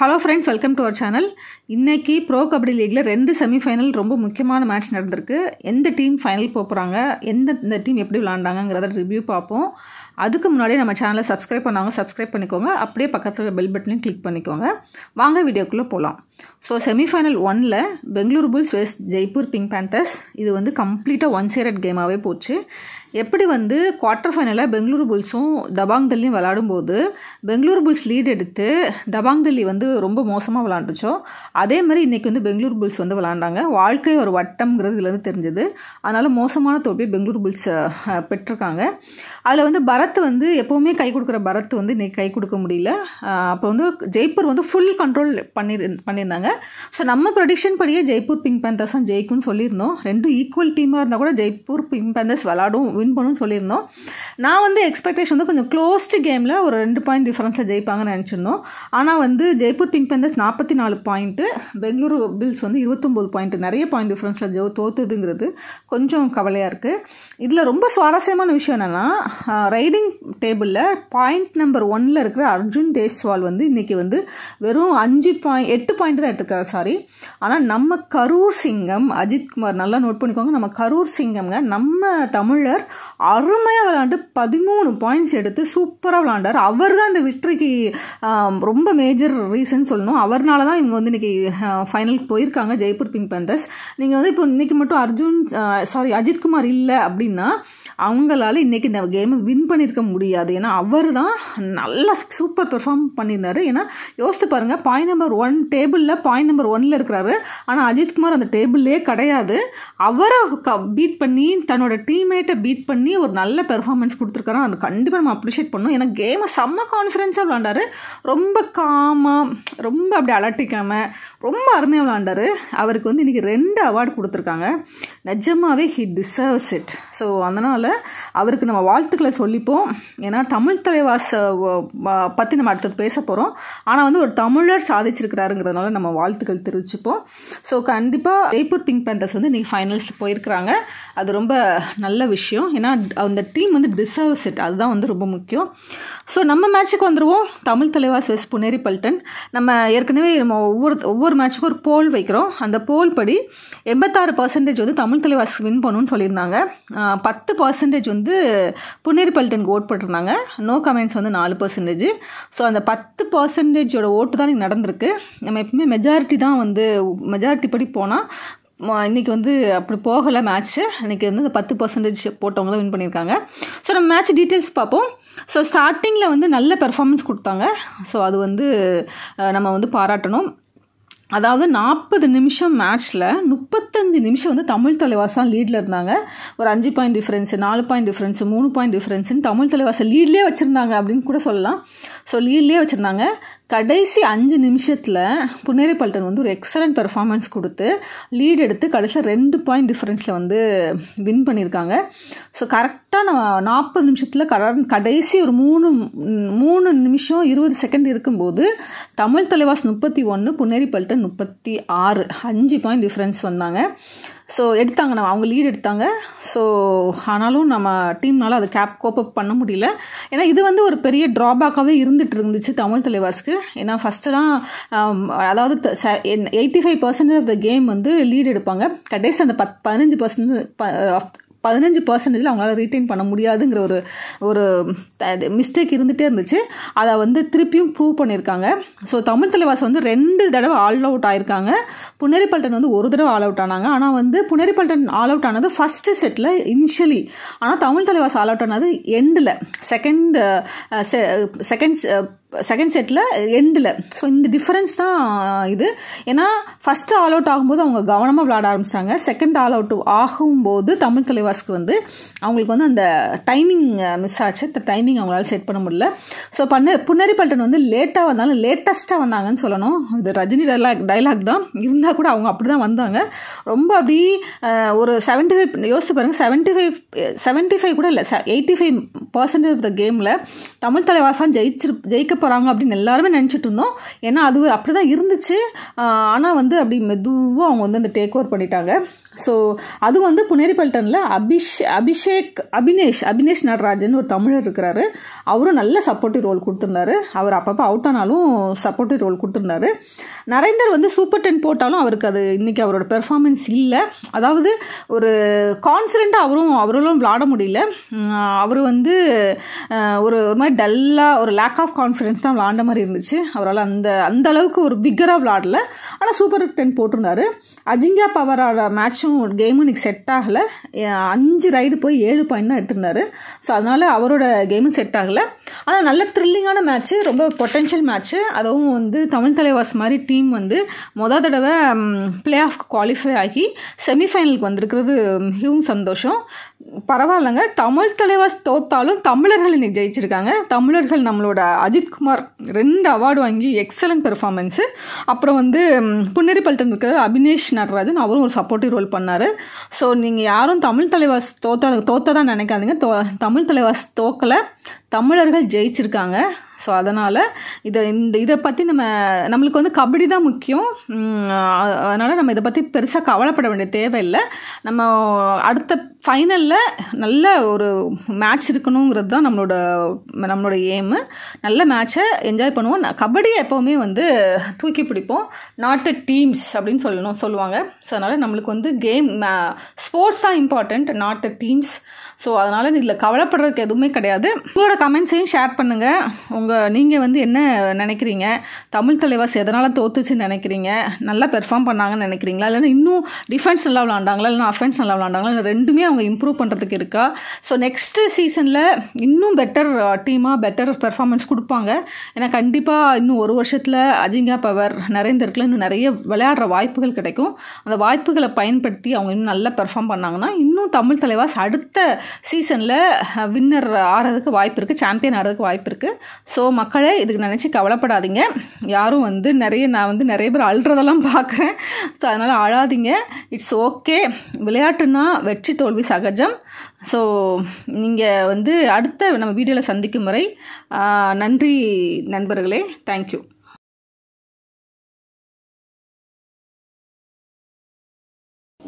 hello friends welcome to our channel இன்றைக்கி Pro Kabaddi லீக்ல ரெண்டு செமிஃபைனல் ரொம்ப முக்கியமான மேட்ச் நடந்திருக்கு எந்த டீம் ஃபைனல் போகிறாங்க எந்த இந்த டீம் எப்படி விளாண்டாங்கிறத ரிவ்யூ பார்ப்போம் அதுக்கு முன்னாடி நம்ம சேனலை சப்ஸ்கிரைப் பண்ணாங்க சப்ஸ்கிரைப் பண்ணிக்கோங்க அப்படியே பக்கத்தில் பெல் பட்டனையும் கிளிக் பண்ணிக்கோங்க வாங்க வீடியோக்குள்ளே போகலாம் ஸோ செமிஃபைனல் ஒனில் பெங்களூர் புல்ஸ் வெஸ்ட் ஜெய்ப்பூர் பிங்க் பேந்தர்ஸ் இது வந்து கம்ப்ளீட்டாக ஒன் சைடட் கேமாகவே போச்சு எப்படி வந்து குவார்ட்டர் ஃபைனலில் பெங்களூரு புல்ஸும் தபாங் தல்லியும் விளாடும்போது பெங்களூரு புல்ஸ் லீட் எடுத்து தபாங் தல்லி வந்து ரொம்ப மோசமாக விளாண்டுச்சோ அதே மாதிரி இன்றைக்கி வந்து பெங்களூரு புல்ஸ் வந்து விளாண்டாங்க வாழ்க்கை ஒரு வட்டம்ங்கிறது இதுலேருந்து தெரிஞ்சது அதனால் மோசமான தோல்வியை பெங்களூரு புல்ஸ் பெற்றிருக்காங்க அதில் வந்து பரத் வந்து எப்போவுமே கை கொடுக்குற பரத் வந்து இன்றைக்கி கை கொடுக்க முடியல அப்போ வந்து ஜெய்ப்பூர் வந்து ஃபுல் கண்ட்ரோல் பண்ணி பண்ணியிருந்தாங்க ஸோ நம்ம ப்ரொடிக்ஷன் படியே ஜெய்ப்பூர் பிங்க் பேந்தர்ஸ் தான் ஜெயிக்கும்னு சொல்லியிருந்தோம் ரெண்டும் ஈக்குவல் டீமாக இருந்தால் கூட ஜெய்ப்பூர் பிங்க் பேந்தர்ஸ் விளாடும் வின் பண்ணணும்னு சொல்லியிருந்தோம் நான் வந்து எக்ஸ்பெக்டேஷன் வந்து கொஞ்சம் க்ளோஸ்டு கேமில் ஒரு ரெண்டு பாயிண்ட் டிஃப்ரென்ஸில் ஜெயிப்பாங்கன்னு நினச்சிருந்தோம் ஆனால் வந்து ஜெய்ப்பூர் பிங்க் பேந்தர்ஸ் நாற்பத்தி நாலு பாயிண்ட்டு பெங்களூரு பில்ஸ் வந்து இருபத்தொம்போது பாயிண்ட்டு நிறைய பாயிண்ட் டிஃப்ரென்ஸில் ஜோ தோத்துதுங்கிறது கொஞ்சம் கவலையாக இருக்குது இதில் ரொம்ப சுவாரஸ்யமான விஷயம் என்னென்னா ரைடிங் டேபிளில் பாயிண்ட் நம்பர் ஒன்னில் இருக்கிற அர்ஜுன் தேஸ்வால் வந்து இன்றைக்கி வந்து வெறும் அஞ்சு பாயிண்ட் எட்டு பாயிண்ட் தான் எடுத்துக்கிறார் சாரி ஆனால் நம்ம கரூர் சிங்கம் அஜித் குமார் நல்லா நோட் பண்ணிக்கோங்க நம்ம கரூர் சிங்கம்ங்க நம்ம தமிழர் அருமையாக விளாண்டு பதிமூணு பாயிண்ட்ஸ் எடுத்து சூப்பராக விளாண்டார் அவர் தான் இந்த விக்டரிக்கு ரொம்ப மேஜர் ரீசன் சொல்லணும் அவர்னால தான் இவங்க வந்து இன்றைக்கி ஃபைனலுக்கு போயிருக்காங்க ஜெய்ப்பூர் பிங்க் பேந்தர்ஸ் நீங்கள் வந்து இப்போ இன்றைக்கி மட்டும் அர்ஜுன் சாரி அஜித்குமார் இல்லை அப்படின்னா அவங்களால இன்றைக்கி இந்த கேமை வின் பண்ணியிருக்க முடியாது ஏன்னா அவர் தான் நல்லா சூப்பர் பெர்ஃபார்ம் பண்ணியிருந்தார் ஏன்னா யோசித்து பாருங்கள் பாயிண்ட் நம்பர் ஒன் டேபிளில் பாயிண்ட் நம்பர் ஒன்னில் இருக்கிறாரு ஆனால் அஜித் குமார் அந்த டேபிளே கிடையாது அவரை க பீட் பண்ணி தன்னோட டீம்மேட்டை பீட் பண்ணி ஒரு நல்ல பெர்ஃபார்மன்ஸ் கொடுத்துருக்காரு அந்த கண்டிப்பாக நம்ம அப்ரிஷியேட் பண்ணும் ஏன்னா கேமை செம்ம கான்ஃபிடென்ஸாக விளாண்டாரு ரொம்ப காமாக ரொம்ப அப்படி அலட்டிக்காமல் ரொம்ப அருமையாக விளாண்டாரு அவருக்கு வந்து இன்றைக்கி ரெண்டு அவார்டு கொடுத்துருக்காங்க நிஜமாகவே ஹி டிசர்வ்ஸ் இட் ஸோ அதனால் அவருக்கு நம்ம வாழ்த்துக்களை சொல்லிப்போம் ஏன்னா தமிழ் தலைவாச பற்றி நம்ம அடுத்தது பேச போகிறோம் ஆனால் வந்து ஒரு தமிழர் சாதிச்சிருக்கிறாருங்கிறதுனால நம்ம வாழ்த்துக்கள் தெரிவிச்சுப்போம் ஸோ கண்டிப்பாக ஜெய்ப்பூர் பிங்க் பேண்டர்ஸ் வந்து இன்றைக்கி ஃபைனல்ஸ் போயிருக்கிறாங்க அது ரொம்ப நல்ல விஷயம் ஏன்னா அந்த டீம் வந்து டிசர்வ்ஸ் இட் அதுதான் வந்து ரொம்ப முக்கியம் ஸோ நம்ம மேட்ச்சுக்கு வந்துடுவோம் தமிழ் தலைவாஸ் எஸ் புனேரி பல்டன் நம்ம ஏற்கனவே நம்ம ஒவ்வொரு ஒவ்வொரு மேட்ச்சுக்கும் ஒரு போல் வைக்கிறோம் அந்த போல் படி எண்பத்தாறு பர்சன்டேஜ் வந்து தமிழ் தலைவாஸ் வின் பண்ணுன்னு சொல்லியிருந்தாங்க பத்து பர்சன்டேஜ் வந்து புனேரி பல்டனுக்கு ஓட் போட்டிருந்தாங்க நோ கமெண்ட்ஸ் வந்து நாலு பர்சன்டேஜ் ஸோ அந்த பத்து பர்சன்டேஜோட ஓட்டு தான் நடந்திருக்கு நம்ம எப்பவுமே மெஜாரிட்டி தான் வந்து மெஜாரிட்டி படி போனால் இன்றைக்கி வந்து அப்படி போகலை மேட்ச்சு இன்றைக்கி வந்து இந்த பத்து பர்சன்டேஜ் போட்டவங்க தான் வின் பண்ணியிருக்காங்க ஸோ நம்ம மேட்ச் டீட்டெயில்ஸ் பார்ப்போம் ஸோ ஸ்டார்டிங்கில் வந்து நல்ல பெர்ஃபார்மன்ஸ் கொடுத்தாங்க ஸோ அது வந்து நம்ம வந்து பாராட்டணும் அதாவது நாற்பது நிமிஷம் மேட்ச்சில் முப்பத்தஞ்சு நிமிஷம் வந்து தமிழ் தலைவாசம் லீடில் இருந்தாங்க ஒரு அஞ்சு பாயிண்ட் டிஃப்ரென்ஸு நாலு பாயிண்ட் டிஃப்ரென்ஸு மூணு பாயிண்ட் டிஃப்ரென்ஸுன்னு தமிழ் தலைவாசை லீட்லேயே வச்சுருந்தாங்க அப்படின்னு கூட சொல்லலாம் ஸோ லீட்லேயே வச்சுருந்தாங்க கடைசி அஞ்சு நிமிஷத்தில் புனேரி பல்டன் வந்து ஒரு எக்ஸலண்ட் பெர்ஃபார்மன்ஸ் கொடுத்து லீட் எடுத்து கடைசியில் ரெண்டு பாயிண்ட் டிஃப்ரென்ஸில் வந்து வின் பண்ணியிருக்காங்க ஸோ கரெக்டாக நான் நாற்பது நிமிஷத்தில் கட கடைசி ஒரு மூணு மூணு நிமிஷம் இருபது செகண்ட் இருக்கும்போது தமிழ் தலைவாஸ் முப்பத்தி ஒன்று புனேரி பல்டன் முப்பத்தி ஆறு அஞ்சு பாயிண்ட் டிஃப்ரென்ஸ் வந்தாங்க ஸோ எடுத்தாங்க நம்ம அவங்க லீடு எடுத்தாங்க ஸோ ஆனாலும் நம்ம டீம்னால் அதை கேப் அப் பண்ண முடியல ஏன்னா இது வந்து ஒரு பெரிய ட்ராபேக்காகவே இருந்துட்டு இருந்துச்சு தமிழ் தலைவாஸ்க்கு ஏன்னா ஃபஸ்ட்டெல்லாம் அதாவது eighty five percent of the game வந்து லீடு எடுப்பாங்க கடைசி அந்த பத் பதினஞ்சு பர்சன்ட் பதினஞ்சு பர்சன்டேஜில் அவங்களால ரீட்டைன் பண்ண முடியாதுங்கிற ஒரு ஒரு மிஸ்டேக் இருந்துகிட்டே இருந்துச்சு அதை வந்து திருப்பியும் ப்ரூவ் பண்ணியிருக்காங்க ஸோ தமிழ் தலைவாஸ் வந்து ரெண்டு தடவை ஆல் அவுட் ஆயிருக்காங்க புனரிப்பல்டன் வந்து ஒரு தடவை ஆல் அவுட் ஆனாங்க ஆனால் வந்து புனரிப்பல்டன் ஆல் அவுட் ஆனது ஃபஸ்ட்டு செட்டில் இனிஷியலி ஆனால் தமிழ் தலைவாஸ் ஆல் அவுட் ஆனது எண்டில் செகண்ட் செகண்ட் செகண்ட் செட்டில் எண்டில் ஸோ இந்த டிஃப்ரென்ஸ் தான் இது ஏன்னா ஃபஸ்ட்டு ஆல் அவுட் ஆகும்போது அவங்க கவனமாக விளாட ஆரம்பித்தாங்க செகண்ட் ஆல் அவுட் ஆகும்போது தமிழ் தலைவாஸ்க்கு வந்து அவங்களுக்கு வந்து அந்த டைமிங் மிஸ் ஆச்சு இந்த டைமிங் அவங்களால செட் பண்ண முடியல ஸோ பண்ண புன்னரி பல்டன் வந்து லேட்டாக வந்தாலும் லேட்டஸ்ட்டாக வந்தாங்கன்னு சொல்லணும் இது ரஜினி டைலாக் டைலாக் தான் இருந்தால் கூட அவங்க அப்படி தான் வந்தாங்க ரொம்ப அப்படி ஒரு செவன்ட்டி ஃபைவ் யோசிச்சு பாருங்கள் செவன்ட்டி ஃபைவ் செவன்ட்டி ஃபைவ் கூட இல்லை eighty five percentage of the கேமில் தமிழ் தலைவாசம் ஜெயிச்சிரு ஜெயிக்க போகிறாங்க அப்படின்னு எல்லாருமே நினச்சிட்டு இருந்தோம் ஏன்னா அது அப்படி தான் இருந்துச்சு ஆனால் வந்து அப்படி மெதுவாக அவங்க வந்து அந்த டேக் ஓவர் பண்ணிட்டாங்க ஸோ அது வந்து புனேரிப்பல்டனில் அபிஷ் அபிஷேக் அபினேஷ் அபினேஷ் நடராஜன் ஒரு தமிழர் இருக்கிறாரு அவரும் நல்ல சப்போர்ட்டிவ் ரோல் கொடுத்துருந்தாரு அவர் அப்பப்போ அவுட் ஆனாலும் சப்போர்ட்டிவ் ரோல் கொடுத்துருந்தாரு நரேந்தர் வந்து சூப்பர் டென் போட்டாலும் அவருக்கு அது இன்றைக்கி அவரோட பெர்ஃபார்மன்ஸ் இல்லை அதாவது ஒரு கான்ஃபிடெண்ட்டாக அவரும் அவரும் விளாட முடியல அவர் வந்து ஒரு ஒரு மாதிரி டல்லாக ஒரு லேக் ஆஃப் கான்ஃபிடென்ஸ் தான் விளாண்ட மாதிரி இருந்துச்சு அவரால் அந்த அந்த அளவுக்கு ஒரு பிக்கராக விளாடல ஆனால் சூப்பர் டென் போட்டிருந்தாரு அஜிங்கியா பவரோட மேட்ச்சும் மேட்சும் கேமும் எனக்கு செட் ஆகலை அஞ்சு ரைடு போய் ஏழு பாயிண்ட் தான் எடுத்திருந்தாரு ஸோ அதனால் அவரோட கேமும் செட் ஆகலை ஆனால் நல்ல த்ரில்லிங்கான மேட்ச்சு ரொம்ப பொட்டென்ஷியல் மேட்ச்சு அதுவும் வந்து தமிழ் தலைவாஸ் மாதிரி டீம் வந்து மொதல் தடவை பிளே ஆஃப்க்கு குவாலிஃபை ஆகி செமிஃபைனலுக்கு வந்திருக்கிறது மிகவும் சந்தோஷம் பரவாயில்லைங்க தமிழ் தலைவாஸ் தோத்தாலும் தமிழர்கள் இன்னைக்கு ஜெயிச்சிருக்காங்க தமிழர்கள் நம்மளோட அஜித்குமார் ரெண்டு அவார்டு வாங்கி எக்ஸலன்ட் பெர்ஃபார்மன்ஸு அப்புறம் வந்து புன்னேரி பல்டன் இருக்கிற அபினேஷ் நடராஜன் அவரும் ஒரு சப்போர்ட்டிவ் ரோல் பண்ணார் ஸோ நீங்கள் யாரும் தமிழ் தலைவாஸ் தோத்த தோத்ததான் நினைக்காதீங்க தோ தமிழ் தலைவாஸ் தோக்கலை தமிழர்கள் ஜெயிச்சிருக்காங்க ஸோ அதனால் இதை இந்த இதை பற்றி நம்ம நம்மளுக்கு வந்து கபடி தான் முக்கியம் அதனால் நம்ம இதை பற்றி பெருசாக கவலைப்பட வேண்டிய தேவையில்லை நம்ம அடுத்த ஃபைனலில் நல்ல ஒரு மேட்ச் இருக்கணுங்கிறது தான் நம்மளோட நம்மளோட எய்மு நல்ல மேட்ச்சை என்ஜாய் பண்ணுவோம் கபடியை எப்போவுமே வந்து தூக்கி பிடிப்போம் நாட் டீம்ஸ் அப்படின்னு சொல்லணும் சொல்லுவாங்க ஸோ அதனால் நம்மளுக்கு வந்து கேம் ஸ்போர்ட்ஸ் தான் இம்பார்ட்டண்ட் நாட் டீம்ஸ் ஸோ அதனால் இதில் கவலைப்படுறதுக்கு எதுவுமே கிடையாது உங்களோட கமெண்ட்ஸையும் ஷேர் பண்ணுங்கள் உங்கள் உங்கள் நீங்கள் வந்து என்ன நினைக்கிறீங்க தமிழ் தலைவாஸ் எதனால் தோத்துச்சுன்னு நினைக்கிறீங்க நல்லா பெர்ஃபார்ம் பண்ணாங்கன்னு நினைக்கிறீங்களா இல்லைன்னா இன்னும் டிஃபென்ஸ் நல்லா விளாண்டாங்களா இல்லைனா அஃபென்ஸ் நல்லா விளாண்டாங்களா இல்லை ரெண்டுமே அவங்க இம்ப்ரூவ் பண்ணுறதுக்கு இருக்கா ஸோ நெக்ஸ்ட்டு சீசனில் இன்னும் பெட்டர் டீமாக பெட்டர் பெர்ஃபார்மன்ஸ் கொடுப்பாங்க ஏன்னா கண்டிப்பாக இன்னும் ஒரு வருஷத்தில் அஜிங்கா பவர் நிறைந்திருக்கில் இன்னும் நிறைய விளையாடுற வாய்ப்புகள் கிடைக்கும் அந்த வாய்ப்புகளை பயன்படுத்தி அவங்க இன்னும் நல்லா பெர்ஃபார்ம் பண்ணாங்கன்னா இன்னும் தமிழ் தலைவாஸ் அடுத்த சீசனில் வின்னர் ஆடுறதுக்கு வாய்ப்பு இருக்குது சாம்பியன் ஆகிறதுக்கு வாய்ப்பு இருக்குது ஸோ ஸோ மக்களே இதுக்கு நினச்சி கவலைப்படாதீங்க யாரும் வந்து நிறைய நான் வந்து நிறைய பேர் அழுறதெல்லாம் பார்க்குறேன் ஸோ அதனால் அழாதீங்க இட்ஸ் ஓகே விளையாட்டுன்னா வெற்றி தோல்வி சகஜம் ஸோ நீங்கள் வந்து அடுத்த நம்ம வீடியோவில் சந்திக்கும் முறை நன்றி நண்பர்களே தேங்க்யூ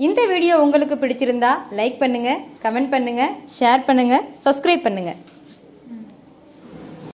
இந்த வீடியோ உங்களுக்கு பிடிச்சிருந்தா லைக் பண்ணுங்கள் கமெண்ட் பண்ணுங்கள் ஷேர் பண்ணுங்கள் சப்ஸ்கிரைப் பண்ணுங்கள்